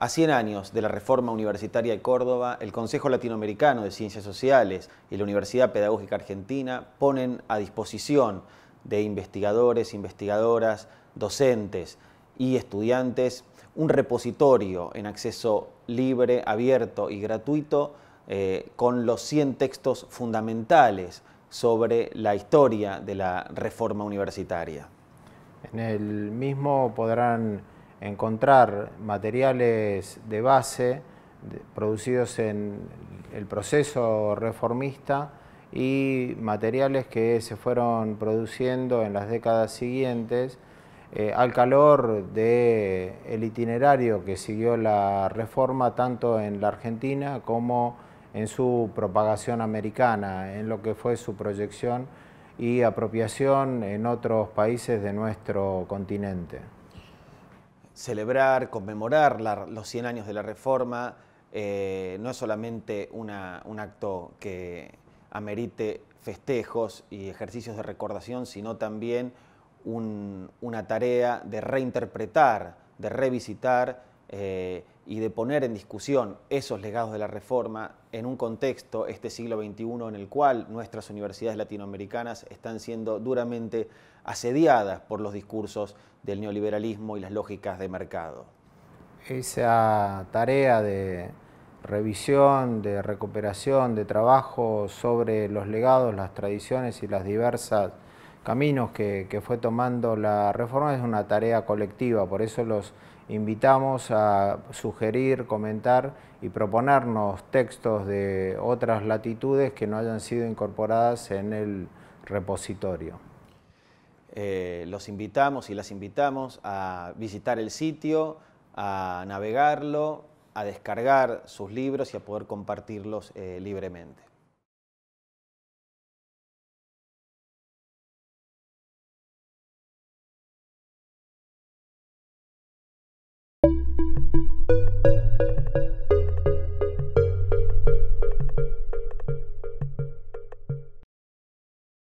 A 100 años de la reforma universitaria de Córdoba, el Consejo Latinoamericano de Ciencias Sociales y la Universidad Pedagógica Argentina ponen a disposición de investigadores, investigadoras, docentes y estudiantes un repositorio en acceso libre, abierto y gratuito eh, con los 100 textos fundamentales sobre la historia de la reforma universitaria. En el mismo podrán encontrar materiales de base producidos en el proceso reformista y materiales que se fueron produciendo en las décadas siguientes eh, al calor del itinerario que siguió la reforma tanto en la Argentina como en su propagación americana, en lo que fue su proyección y apropiación en otros países de nuestro continente celebrar, conmemorar los 100 años de la Reforma eh, no es solamente un acto que amerite festejos y ejercicios de recordación, sino también una tarea de reinterpretar, de revisitar eh, y de poner en discusión esos legados de la reforma en un contexto, este siglo XXI, en el cual nuestras universidades latinoamericanas están siendo duramente asediadas por los discursos del neoliberalismo y las lógicas de mercado. Esa tarea de revisión, de recuperación, de trabajo sobre los legados, las tradiciones y las diversas caminos que, fue tomando la reforma es una tarea colectiva, por eso los invitamos a sugerir, comentar y proponernos textos de otras latitudes que no hayan sido incorporadas en el repositorio. Eh, los invitamos y las invitamos a visitar el sitio, a navegarlo, a descargar sus libros y a poder compartirlos eh, libremente.